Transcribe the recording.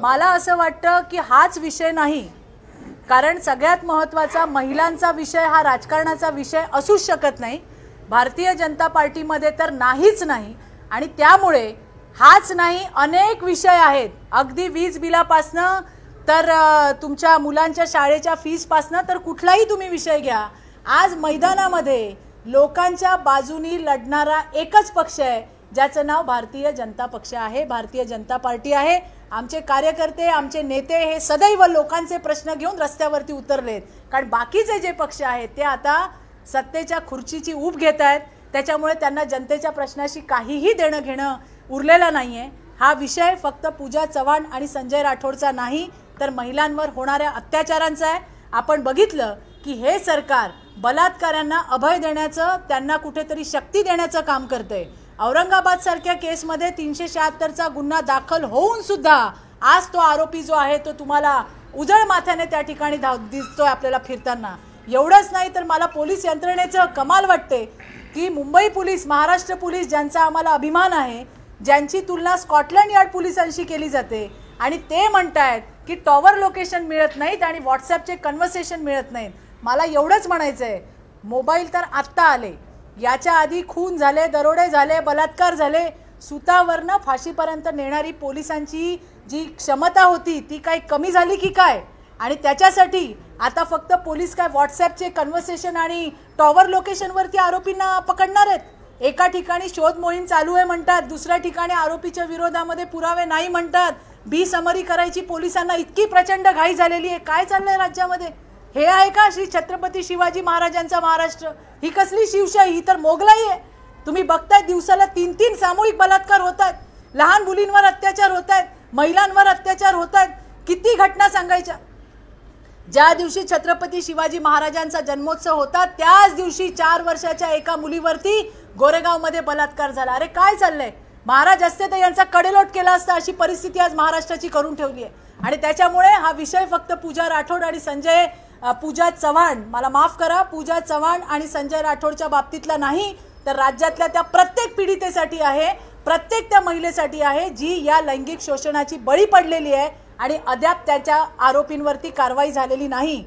मला असं वाटतं की हाच विषय नाही कारण सगळ्यात महत्त्वाचा महिलांचा विषय हा राजकारणाचा विषय असूच शकत नाही भारतीय जनता पार्टीमध्ये तर नाहीच नाही आणि त्यामुळे हाच नाही अनेक विषय आहेत अगदी वीज बिलापासनं तर तुमच्या मुलांच्या शाळेच्या फीजपासनं तर कुठलाही तुम्ही विषय घ्या आज मैदानामध्ये लोकांच्या बाजूनी लढणारा एकच पक्ष आहे ज्याचं नाव भारतीय जनता पक्ष आहे भारतीय जनता पार्टी आहे आमचे कार्यकर्ते आमचे नेते हे सदैव लोकांचे प्रश्न घेऊन रस्त्यावरती उतरलेत कारण बाकीचे जे पक्ष आहेत ते आता सत्तेच्या खुर्चीची ऊब घेत आहेत त्याच्यामुळे त्यांना जनतेच्या प्रश्नाशी काहीही देणं घेणं उरलेलं नाही आहे हा विषय फक्त पूजा चव्हाण आणि संजय राठोडचा नाही तर महिलांवर होणाऱ्या अत्याचारांचा आहे आपण बघितलं की हे सरकार बलात्कारांना अभय देण्याचं त्यांना कुठेतरी शक्ती देण्याचं काम करतंय औरंगाबाद सारख्या केसमध्ये तीनशे शहात्तरचा गुन्हा दाखल होऊन सुद्धा आज तो आरोपी जो आहे तो तुम्हाला उजळ माथ्याने त्या ठिकाणी धाव दिसतोय आपल्याला फिरताना एवढंच नाही तर मला पोलीस यंत्रणेचं कमाल वाटते की मुंबई पोलीस महाराष्ट्र पोलीस ज्यांचा आम्हाला अभिमान आहे ज्यांची तुलना स्कॉटलंड यार्ड पोलिसांशी केली जाते आणि ते आहेत की टॉवर लोकेशन मिळत नाहीत आणि व्हॉट्सॲपचे कन्व्हर्सेशन मिळत नाहीत मला एवढंच म्हणायचं आहे मोबाईल तर आत्ता आले याच्या आधी खून झाले दरोडे झाले बलात्कार झाले सुतावरनं फाशीपर्यंत नेणारी पोलिसांची जी क्षमता होती ती काय कमी झाली की काय आणि त्याच्यासाठी आता फक्त पोलीस काय व्हॉट्सॲपचे कन्व्हर्सेशन आणि टॉवर लोकेशनवरती आरोपींना पकडणार आहेत एका ठिकाणी शोध मोहीम चालू आहे म्हणतात दुसऱ्या ठिकाणी आरोपीच्या विरोधामध्ये पुरावे नाही म्हणतात बी समरी करायची पोलिसांना इतकी प्रचंड घाई झालेली आहे काय चाललं आहे राज्यामध्ये हे आहे का श्री छत्रपती शिवाजी महाराजांचा महाराष्ट्र ही कसली शिवशाही ही तर मोगलाई आहे तुम्ही बघताय दिवसाला तीन तीन सामूहिक बलात्कार होत आहेत लहान मुलींवर अत्याचार होत आहेत महिलांवर अत्याचार होत आहेत किती घटना सांगायच्या ज्या दिवशी छत्रपती शिवाजी महाराजांचा जन्मोत्सव होता त्याच दिवशी चार वर्षाच्या एका मुलीवरती गोरेगावमध्ये बलात्कार झाला अरे काय चाललंय महाराज असते तर यांचा कडेलोट केला असता अशी परिस्थिती आज महाराष्ट्राची करून ठेवली आहे आणि त्याच्यामुळे हा विषय फक्त पूजा राठोड आणि संजय पूजा चव्हाण मला माफ करा पूजा चव्हाण आणि संजय राठोडच्या बाबतीतला नाही तर राज्यातल्या त्या प्रत्येक पीडितेसाठी आहे प्रत्येक त्या महिलेसाठी आहे जी या लैंगिक शोषणाची बळी पडलेली आहे आणि अद्याप त्याच्या आरोपींवरती कारवाई झालेली नाही